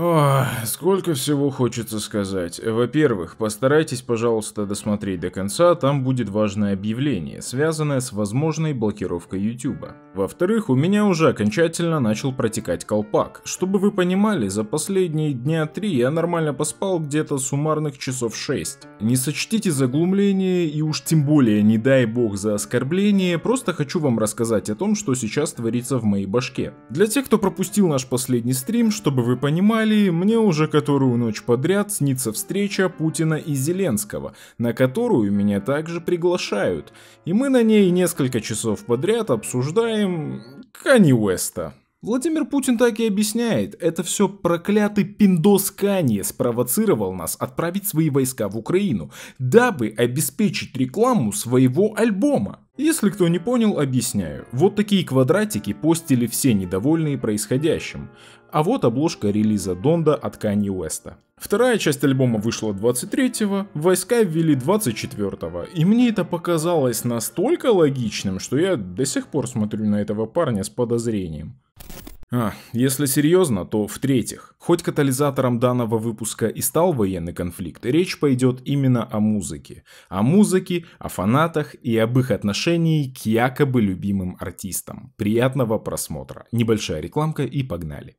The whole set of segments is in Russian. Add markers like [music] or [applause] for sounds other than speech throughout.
О, сколько всего хочется сказать. Во-первых, постарайтесь, пожалуйста, досмотреть до конца, там будет важное объявление, связанное с возможной блокировкой YouTube. Во-вторых, у меня уже окончательно начал протекать колпак. Чтобы вы понимали, за последние дня три я нормально поспал где-то суммарных часов 6. Не сочтите заглумление и уж тем более не дай бог за оскорбление, просто хочу вам рассказать о том, что сейчас творится в моей башке. Для тех, кто пропустил наш последний стрим, чтобы вы понимали, Италии мне уже которую ночь подряд снится встреча Путина и Зеленского, на которую меня также приглашают, и мы на ней несколько часов подряд обсуждаем Канни Уэста. Владимир Путин так и объясняет, это все проклятый пиндос Канье спровоцировал нас отправить свои войска в Украину, дабы обеспечить рекламу своего альбома. Если кто не понял, объясняю. Вот такие квадратики постили все недовольные происходящим. А вот обложка релиза Донда от Канье Уэста. Вторая часть альбома вышла 23-го, войска ввели 24-го, и мне это показалось настолько логичным, что я до сих пор смотрю на этого парня с подозрением. А, если серьезно, то в-третьих, хоть катализатором данного выпуска и стал военный конфликт, речь пойдет именно о музыке. О музыке, о фанатах и об их отношении к якобы любимым артистам. Приятного просмотра. Небольшая рекламка и погнали.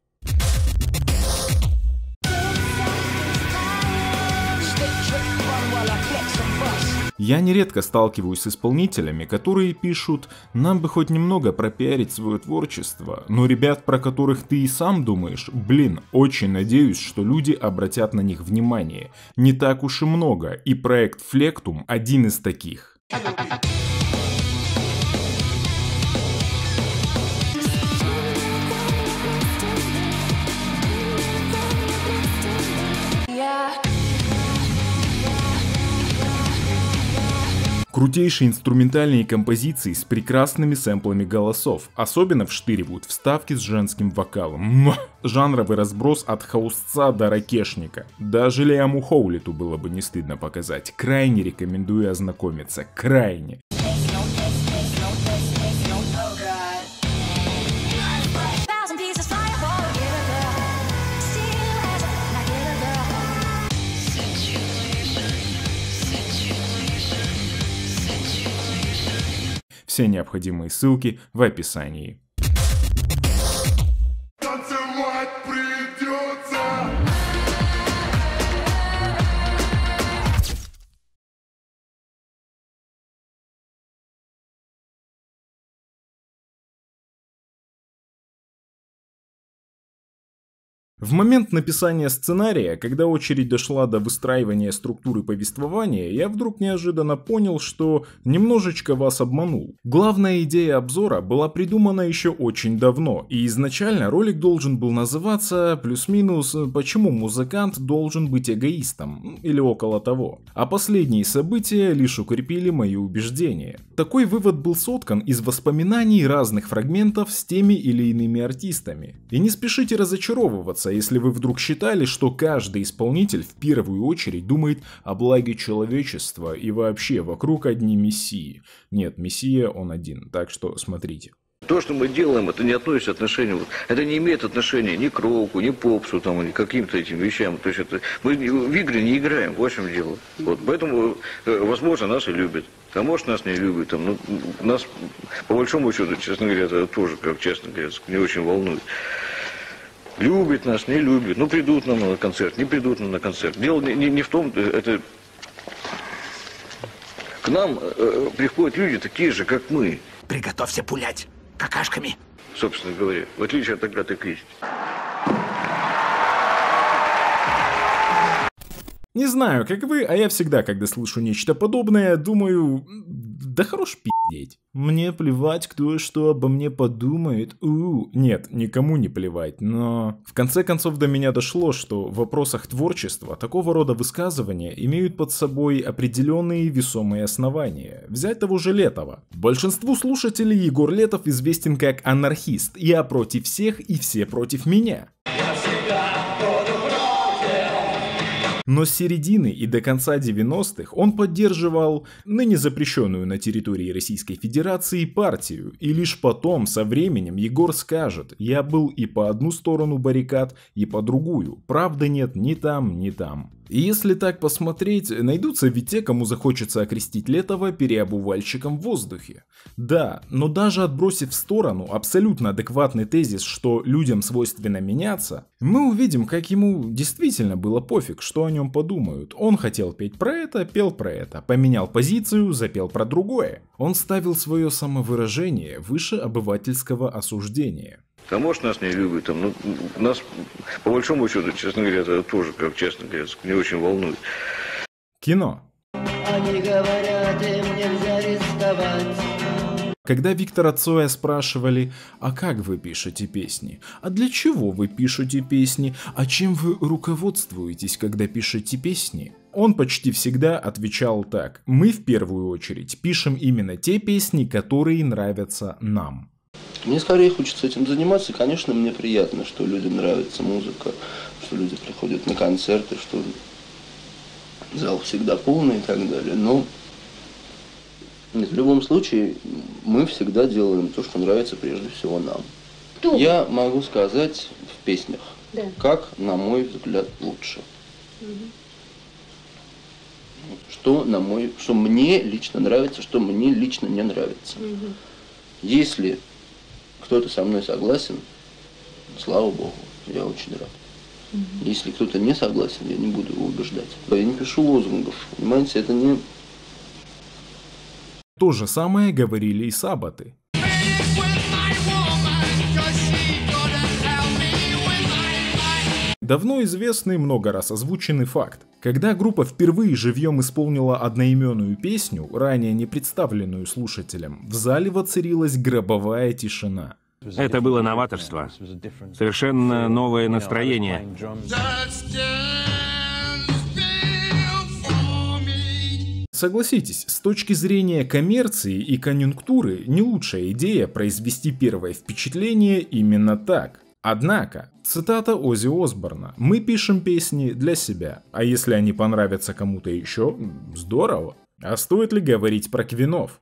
Я нередко сталкиваюсь с исполнителями, которые пишут «нам бы хоть немного пропиарить свое творчество», но ребят, про которых ты и сам думаешь, блин, очень надеюсь, что люди обратят на них внимание. Не так уж и много, и проект Флектум один из таких. Thank you. Крутейшие инструментальные композиции с прекрасными сэмплами голосов, особенно вштыривают вставки с женским вокалом. Жанровый разброс от хаусца до ракешника. Даже Лиаму Хоулиту было бы не стыдно показать. Крайне рекомендую ознакомиться. Крайне. Все необходимые ссылки в описании. В момент написания сценария, когда очередь дошла до выстраивания структуры повествования, я вдруг неожиданно понял, что немножечко вас обманул. Главная идея обзора была придумана еще очень давно, и изначально ролик должен был называться плюс-минус «Почему музыкант должен быть эгоистом?» или около того. А последние события лишь укрепили мои убеждения. Такой вывод был соткан из воспоминаний разных фрагментов с теми или иными артистами. И не спешите разочаровываться, кажется, если вы вдруг считали, что каждый исполнитель в первую очередь думает о благе человечества и вообще вокруг одни мессии. Нет, мессия он один, так что смотрите. То, что мы делаем, это не относится к отношению, это не имеет отношения ни к року, ни попсу, там, ни к каким-то этим вещам. То есть это, мы в игры не играем, в общем дело. Вот, поэтому, э, возможно, нас и любят. А может, нас не любят. Там, ну, нас, по большому счету, честно говоря, это тоже, как честно говоря, не очень волнует. Любит нас, не любит. Ну, придут нам на концерт, не придут нам на концерт. Дело не, не, не в том, э, это... К нам э, э, приходят люди такие же, как мы. Приготовься пулять какашками. Собственно говоря, в отличие от тогда так есть. Не знаю, как вы, а я всегда, когда слышу нечто подобное, думаю, да хорош пи*** пиздеть. Мне плевать, кто что обо мне подумает. У, -у, У, нет, никому не плевать, но... В конце концов до меня дошло, что в вопросах творчества такого рода высказывания имеют под собой определенные весомые основания. Взять того же Летова. Большинству слушателей Егор Летов известен как анархист. Я против всех и все против меня. Я но с середины и до конца 90-х он поддерживал ныне запрещенную на территории Российской Федерации партию, и лишь потом, со временем, Егор скажет «Я был и по одну сторону баррикад, и по другую, Правда нет ни там, ни там». И если так посмотреть, найдутся ведь те, кому захочется окрестить Летова переобувальщиком в воздухе. Да, но даже отбросив в сторону абсолютно адекватный тезис, что людям свойственно меняться, мы увидим, как ему действительно было пофиг, что о нем подумают. Он хотел петь про это, пел про это, поменял позицию, запел про другое. Он ставил свое самовыражение выше обывательского осуждения. Там, может, нас не любят, там, ну, нас, по большому счету, честно говоря, это тоже, как честно говоря, не очень волнует. Кино. Они говорят, им нельзя рисковать. Когда Виктора Цоя спрашивали, а как вы пишете песни, а для чего вы пишете песни, а чем вы руководствуетесь, когда пишете песни, он почти всегда отвечал так, мы в первую очередь пишем именно те песни, которые нравятся нам. Мне скорее хочется этим заниматься, и, конечно, мне приятно, что людям нравится музыка, что люди приходят на концерты, что зал всегда полный и так далее. Но нет, в любом случае мы всегда делаем то, что нравится прежде всего нам. Кто? Я могу сказать в песнях, да. как, на мой взгляд, лучше. Угу. Что, на мой, что мне лично нравится, что мне лично не нравится. Угу. Если кто-то со мной согласен, слава Богу, я очень рад. Угу. Если кто-то не согласен, я не буду его убеждать. Я не пишу лозунгов, понимаете, это не... То же самое говорили и Саботы. Давно известный много раз озвученный факт. Когда группа впервые живьем исполнила одноименную песню, ранее не представленную слушателям, в зале воцарилась гробовая тишина. Это было новаторство, совершенно новое настроение. Согласитесь, с точки зрения коммерции и конъюнктуры, не лучшая идея произвести первое впечатление именно так – Однако, цитата Ози Осборна, мы пишем песни для себя, а если они понравятся кому-то еще, здорово. А стоит ли говорить про квинов?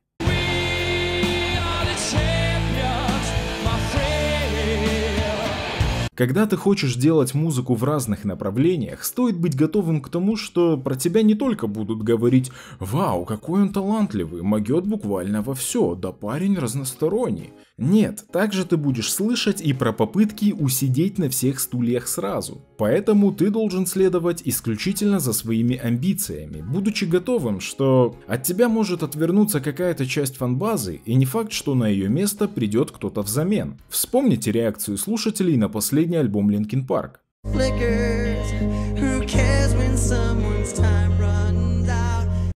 Когда ты хочешь делать музыку в разных направлениях, стоит быть готовым к тому, что про тебя не только будут говорить «Вау, какой он талантливый, могет буквально во все, да парень разносторонний». Нет, также ты будешь слышать и про попытки усидеть на всех стульях сразу. Поэтому ты должен следовать исключительно за своими амбициями, будучи готовым, что от тебя может отвернуться какая-то часть фанбазы, и не факт, что на ее место придет кто-то взамен. Вспомните реакцию слушателей на последний альбом Линкин Парк. Flickers.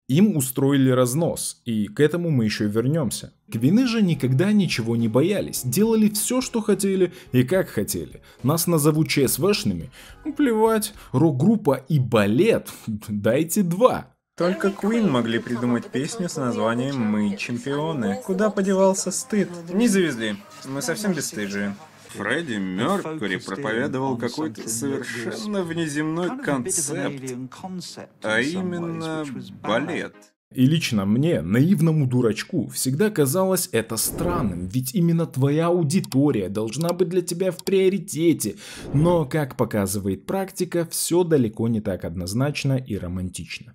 Им устроили разнос, и к этому мы еще вернемся. Квины же никогда ничего не боялись, делали все, что хотели и как хотели. Нас назовут ЧСВшными? Ну, плевать, рок-группа и балет, дайте два. Только Квин могли придумать песню с названием «Мы чемпионы». Куда подевался стыд? Не завезли. Мы совсем бесстыжие. Фредди Меркьюри проповедовал какой-то совершенно внеземной концепт, а именно балет. И лично мне, наивному дурачку, всегда казалось это странным, ведь именно твоя аудитория должна быть для тебя в приоритете. Но, как показывает практика, все далеко не так однозначно и романтично.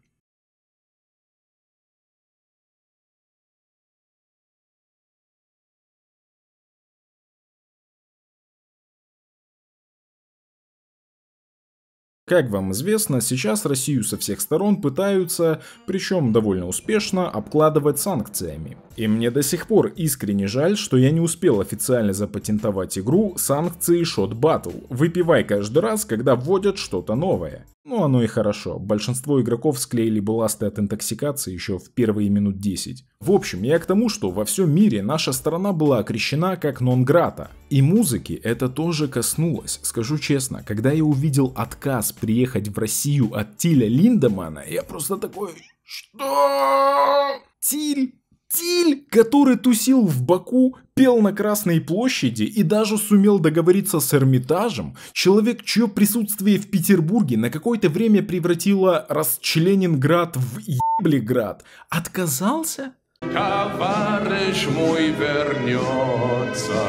Как вам известно, сейчас Россию со всех сторон пытаются, причем довольно успешно, обкладывать санкциями. И мне до сих пор искренне жаль, что я не успел официально запатентовать игру «Санкции Shot Battle». Выпивай каждый раз, когда вводят что-то новое. Ну оно и хорошо, большинство игроков склеили балласты от интоксикации еще в первые минут 10. В общем, я к тому, что во всем мире наша страна была окрещена как нон-грата. И музыки это тоже коснулось. Скажу честно, когда я увидел отказ приехать в Россию от Тиля Линдемана, я просто такой... Что? Тиль? Тиль, который тусил в Баку, пел на Красной площади и даже сумел договориться с Эрмитажем, человек, чье присутствие в Петербурге на какое-то время превратило Расчлененград в Еблиград, отказался? Товарищ мой вернется,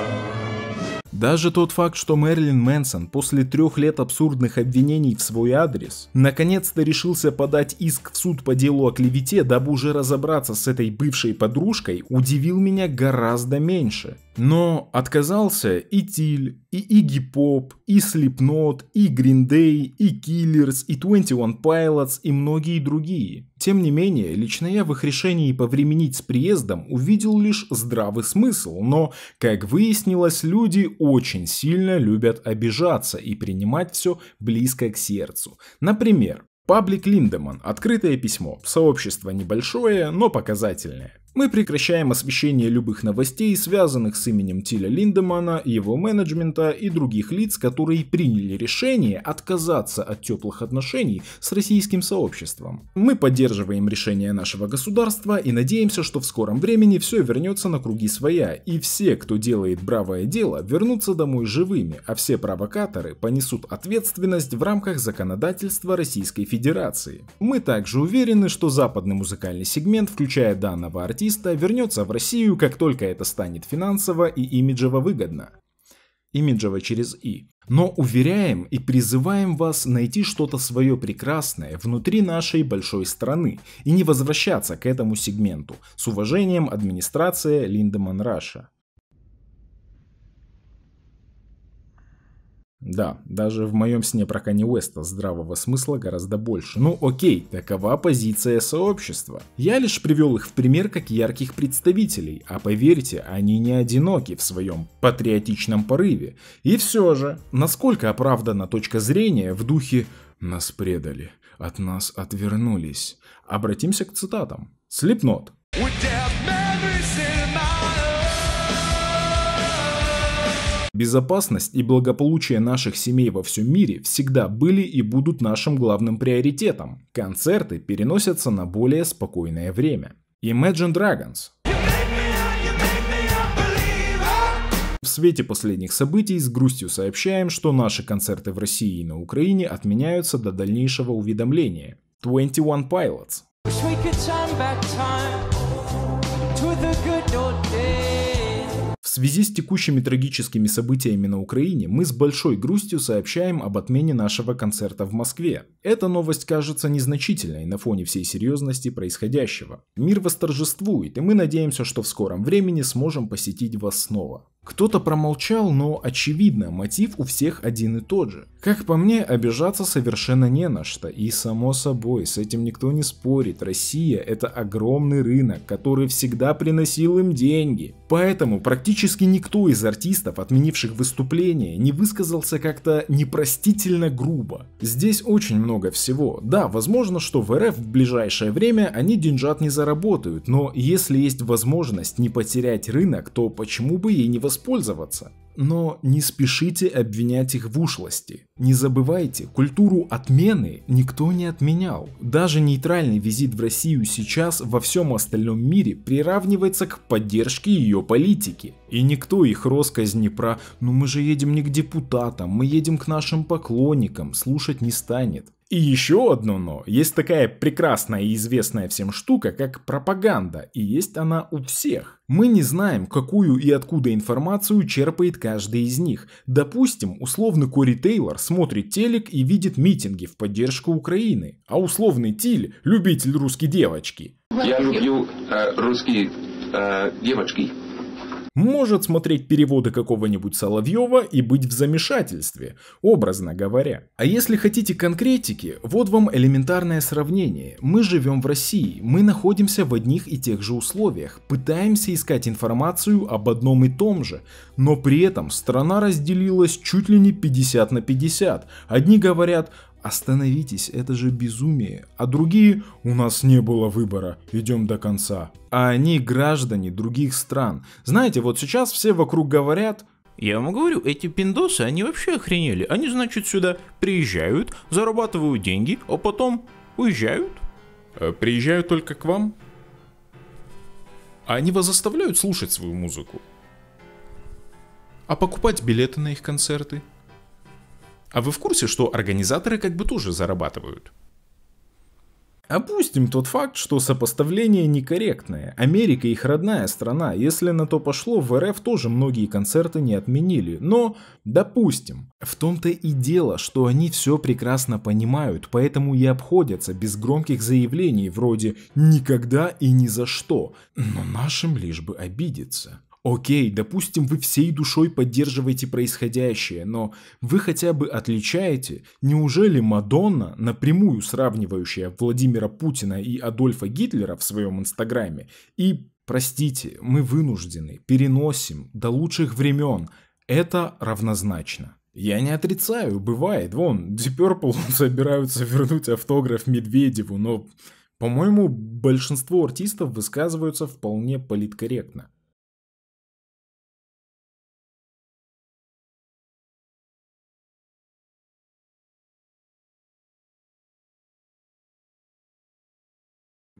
даже тот факт, что Мэрилин Мэнсон после трех лет абсурдных обвинений в свой адрес наконец-то решился подать иск в суд по делу о клевете, дабы уже разобраться с этой бывшей подружкой, удивил меня гораздо меньше. Но отказался и Тиль, и Игги Поп, и Слепнот, и Гриндей, и Киллерс, и 21 Pilots, и многие другие. Тем не менее, лично я в их решении повременить с приездом увидел лишь здравый смысл, но, как выяснилось, люди очень сильно любят обижаться и принимать все близко к сердцу. Например, Паблик Линдеман. Открытое письмо. Сообщество небольшое, но показательное. Мы прекращаем освещение любых новостей, связанных с именем Тиля Линдемана, его менеджмента и других лиц, которые приняли решение отказаться от теплых отношений с российским сообществом. Мы поддерживаем решение нашего государства и надеемся, что в скором времени все вернется на круги своя, и все, кто делает бравое дело, вернутся домой живыми, а все провокаторы понесут ответственность в рамках законодательства Российской Федерации. Мы также уверены, что западный музыкальный сегмент, включая данного артиста, артиста вернется в Россию, как только это станет финансово и имиджево выгодно. Имиджево через «и». Но уверяем и призываем вас найти что-то свое прекрасное внутри нашей большой страны и не возвращаться к этому сегменту. С уважением, администрация Линдеман Раша. Да, даже в моем сне про Кани Уэста здравого смысла гораздо больше. Ну окей, такова позиция сообщества. Я лишь привел их в пример как ярких представителей, а поверьте, они не одиноки в своем патриотичном порыве. И все же, насколько оправдана точка зрения в духе «нас предали, от нас отвернулись». Обратимся к цитатам. Слепнот. We Безопасность и благополучие наших семей во всем мире всегда были и будут нашим главным приоритетом. Концерты переносятся на более спокойное время. Imagine Dragons В свете последних событий с грустью сообщаем, что наши концерты в России и на Украине отменяются до дальнейшего уведомления. 21 Pilots. time связи с текущими трагическими событиями на Украине мы с большой грустью сообщаем об отмене нашего концерта в Москве. Эта новость кажется незначительной на фоне всей серьезности происходящего. Мир восторжествует, и мы надеемся, что в скором времени сможем посетить вас снова. Кто-то промолчал, но очевидно, мотив у всех один и тот же. Как по мне, обижаться совершенно не на что, и само собой, с этим никто не спорит, Россия – это огромный рынок, который всегда приносил им деньги. Поэтому практически никто из артистов, отменивших выступление, не высказался как-то непростительно грубо. Здесь очень много всего. Да, возможно, что в РФ в ближайшее время они деньжат не заработают, но если есть возможность не потерять рынок, то почему бы ей не воспользоваться? воспользоваться. Но не спешите обвинять их в ушлости. Не забывайте, культуру отмены никто не отменял. Даже нейтральный визит в Россию сейчас во всем остальном мире приравнивается к поддержке ее политики. И никто их росказни про «ну мы же едем не к депутатам, мы едем к нашим поклонникам» слушать не станет. И еще одно «но». Есть такая прекрасная и известная всем штука, как пропаганда, и есть она у всех. Мы не знаем, какую и откуда информацию черпает каждый из них. Допустим, условный Кори Тейлор смотрит телек и видит митинги в поддержку Украины, а условный Тиль – любитель русской девочки. Я люблю э, русские э, девочки может смотреть переводы какого-нибудь Соловьева и быть в замешательстве, образно говоря. А если хотите конкретики, вот вам элементарное сравнение. Мы живем в России, мы находимся в одних и тех же условиях, пытаемся искать информацию об одном и том же, но при этом страна разделилась чуть ли не 50 на 50. Одни говорят, Остановитесь, это же безумие. А другие «У нас не было выбора, идем до конца». А они граждане других стран. Знаете, вот сейчас все вокруг говорят я вам говорю, эти пиндосы, они вообще охренели. Они, значит, сюда приезжают, зарабатывают деньги, а потом уезжают. Э, приезжают только к вам? А они вас заставляют слушать свою музыку? А покупать билеты на их концерты? А вы в курсе, что организаторы как бы тоже зарабатывают? Опустим тот факт, что сопоставление некорректное. Америка их родная страна, если на то пошло, в РФ тоже многие концерты не отменили. Но, допустим, в том-то и дело, что они все прекрасно понимают, поэтому и обходятся без громких заявлений вроде «никогда и ни за что», но нашим лишь бы обидеться. Окей, допустим, вы всей душой поддерживаете происходящее, но вы хотя бы отличаете, неужели Мадонна, напрямую сравнивающая Владимира Путина и Адольфа Гитлера в своем инстаграме, и, простите, мы вынуждены, переносим до лучших времен, это равнозначно. Я не отрицаю, бывает, вон, Deep Purple [laughs] собираются вернуть автограф Медведеву, но, по-моему, большинство артистов высказываются вполне политкорректно.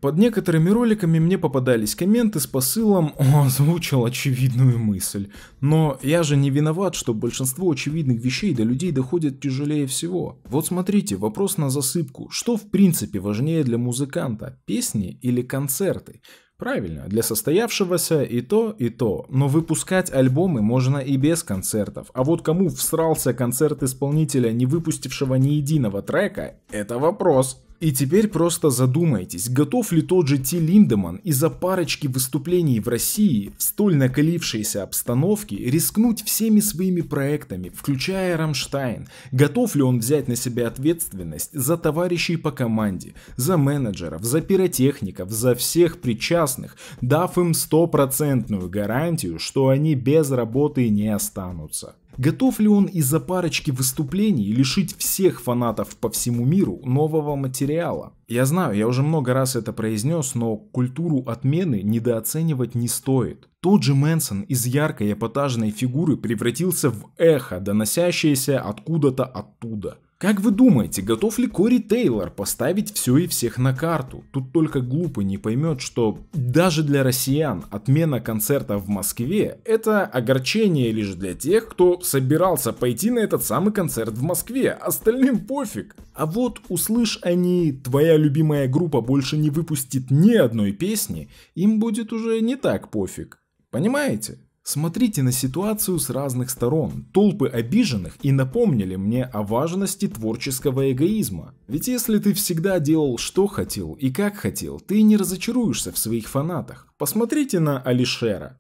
Под некоторыми роликами мне попадались комменты с посылом «О, озвучил очевидную мысль». Но я же не виноват, что большинство очевидных вещей до людей доходит тяжелее всего. Вот смотрите, вопрос на засыпку. Что в принципе важнее для музыканта, песни или концерты? Правильно, для состоявшегося и то, и то. Но выпускать альбомы можно и без концертов. А вот кому всрался концерт исполнителя, не выпустившего ни единого трека, это вопрос. И теперь просто задумайтесь, готов ли тот же Ти Линдеман из-за парочки выступлений в России в столь накалившейся обстановке рискнуть всеми своими проектами, включая Рамштайн? Готов ли он взять на себя ответственность за товарищей по команде, за менеджеров, за пиротехников, за всех причастных, дав им стопроцентную гарантию, что они без работы не останутся? Готов ли он из-за парочки выступлений лишить всех фанатов по всему миру нового материала? Я знаю, я уже много раз это произнес, но культуру отмены недооценивать не стоит. Тот же Мэнсон из яркой эпатажной фигуры превратился в эхо, доносящееся откуда-то оттуда – как вы думаете, готов ли Кори Тейлор поставить все и всех на карту? Тут только глупый не поймет, что даже для россиян отмена концерта в Москве – это огорчение лишь для тех, кто собирался пойти на этот самый концерт в Москве, остальным пофиг. А вот услышь они «твоя любимая группа больше не выпустит ни одной песни», им будет уже не так пофиг. Понимаете? Смотрите на ситуацию с разных сторон. Толпы обиженных и напомнили мне о важности творческого эгоизма. Ведь если ты всегда делал, что хотел и как хотел, ты не разочаруешься в своих фанатах. Посмотрите на Алишера.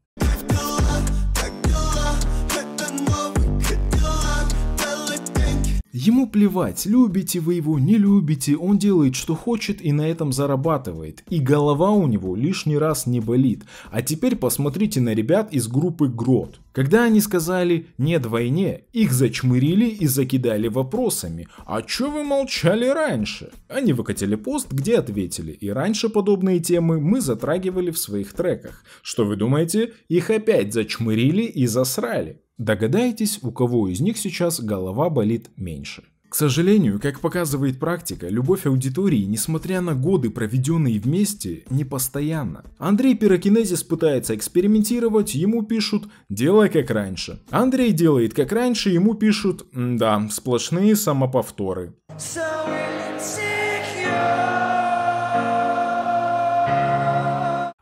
Ему плевать, любите вы его, не любите, он делает, что хочет и на этом зарабатывает. И голова у него лишний раз не болит. А теперь посмотрите на ребят из группы Грот. Когда они сказали «нет войне», их зачмырили и закидали вопросами «А чё вы молчали раньше?». Они выкатили пост, где ответили, и раньше подобные темы мы затрагивали в своих треках. Что вы думаете? Их опять зачмырили и засрали. Догадайтесь, у кого из них сейчас голова болит меньше. К сожалению, как показывает практика, любовь аудитории, несмотря на годы, проведенные вместе, не постоянна. Андрей Пирокинезис пытается экспериментировать, ему пишут «делай как раньше». Андрей делает как раньше, ему пишут «да, сплошные самоповторы». So insecure.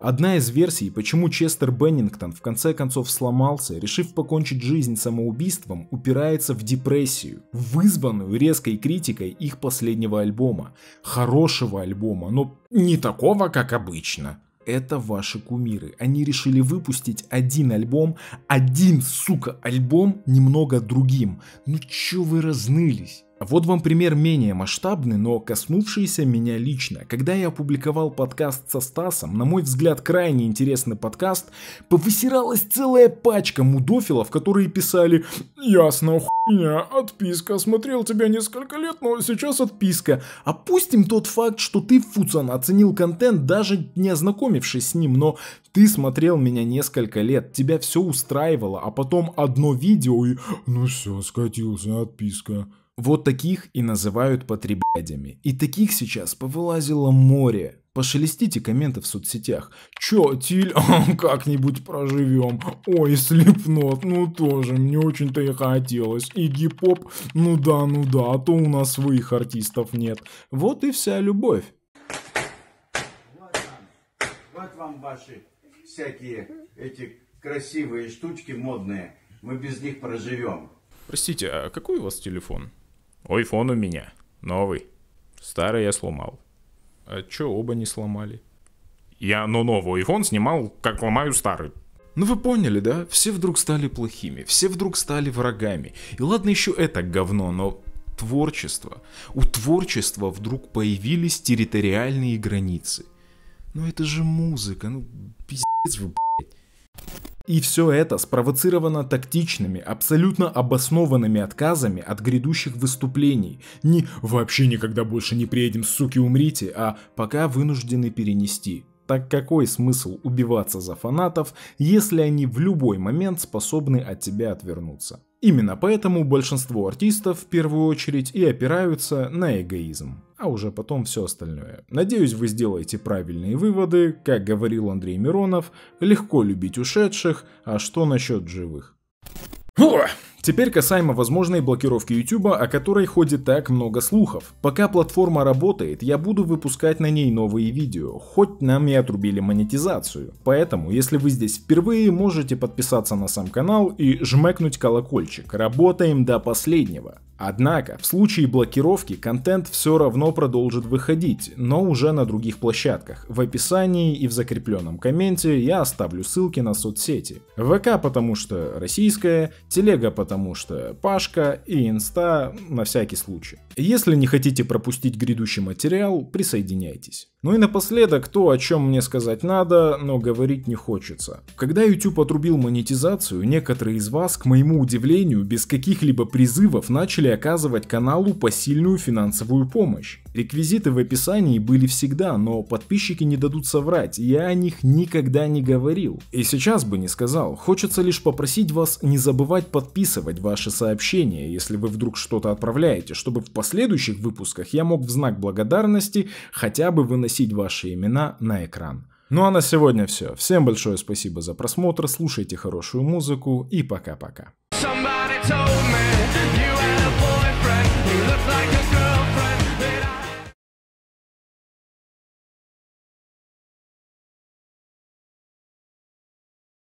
Одна из версий, почему Честер Беннингтон в конце концов сломался, решив покончить жизнь самоубийством, упирается в депрессию, вызванную резкой критикой их последнего альбома. Хорошего альбома, но не такого, как обычно это ваши кумиры. Они решили выпустить один альбом, один, сука, альбом немного другим. Ну чё вы разнылись? Вот вам пример менее масштабный, но коснувшийся меня лично. Когда я опубликовал подкаст со Стасом, на мой взгляд крайне интересный подкаст, повысиралась целая пачка мудофилов, которые писали «Ясно, хуйня, отписка, смотрел тебя несколько лет, но сейчас отписка». Опустим тот факт, что ты, Фуцан, оценил контент, даже не ознакомившись с ним, но ты смотрел меня несколько лет, тебя все устраивало, а потом одно видео и «Ну все, скатился, отписка». Вот таких и называют потребядями. И таких сейчас повылазило море. Пошелестите комменты в соцсетях. Чё, Тиль, [laughs] как-нибудь проживем. Ой, слепнот, ну тоже, мне очень-то и хотелось. И гип-поп, ну да, ну да, а то у нас своих артистов нет. Вот и вся любовь. Вот вам, вот вам ваши всякие эти красивые штучки модные. Мы без них проживем. Простите, а какой у вас телефон? Ой, фон у меня. Новый. Старый я сломал. А чё оба не сломали? Я, но ну, новый iPhone снимал, как ломаю старый. Ну вы поняли, да? Все вдруг стали плохими, все вдруг стали врагами. И ладно еще это говно, но творчество. У творчества вдруг появились территориальные границы. Ну это же музыка, ну пиздец вы, и все это спровоцировано тактичными, абсолютно обоснованными отказами от грядущих выступлений. Не «вообще никогда больше не приедем, суки, умрите», а «пока вынуждены перенести». Так какой смысл убиваться за фанатов, если они в любой момент способны от тебя отвернуться? Именно поэтому большинство артистов в первую очередь и опираются на эгоизм а уже потом все остальное. Надеюсь, вы сделаете правильные выводы. Как говорил Андрей Миронов, легко любить ушедших, а что насчет живых? О! Теперь касаемо возможной блокировки YouTube, о которой ходит так много слухов. Пока платформа работает, я буду выпускать на ней новые видео, хоть нам и отрубили монетизацию. Поэтому, если вы здесь впервые, можете подписаться на сам канал и жмекнуть колокольчик. Работаем до последнего. Однако, в случае блокировки контент все равно продолжит выходить, но уже на других площадках. В описании и в закрепленном комменте я оставлю ссылки на соцсети. ВК потому что российская, Телега потому что Пашка и Инста на всякий случай. Если не хотите пропустить грядущий материал, присоединяйтесь. Ну и напоследок то, о чем мне сказать надо, но говорить не хочется. Когда YouTube отрубил монетизацию, некоторые из вас, к моему удивлению, без каких-либо призывов начали начали оказывать каналу посильную финансовую помощь. Реквизиты в описании были всегда, но подписчики не дадут соврать, я о них никогда не говорил. И сейчас бы не сказал, хочется лишь попросить вас не забывать подписывать ваши сообщения, если вы вдруг что-то отправляете, чтобы в последующих выпусках я мог в знак благодарности хотя бы выносить ваши имена на экран. Ну а на сегодня все. Всем большое спасибо за просмотр, слушайте хорошую музыку и пока-пока. Somebody told me you like a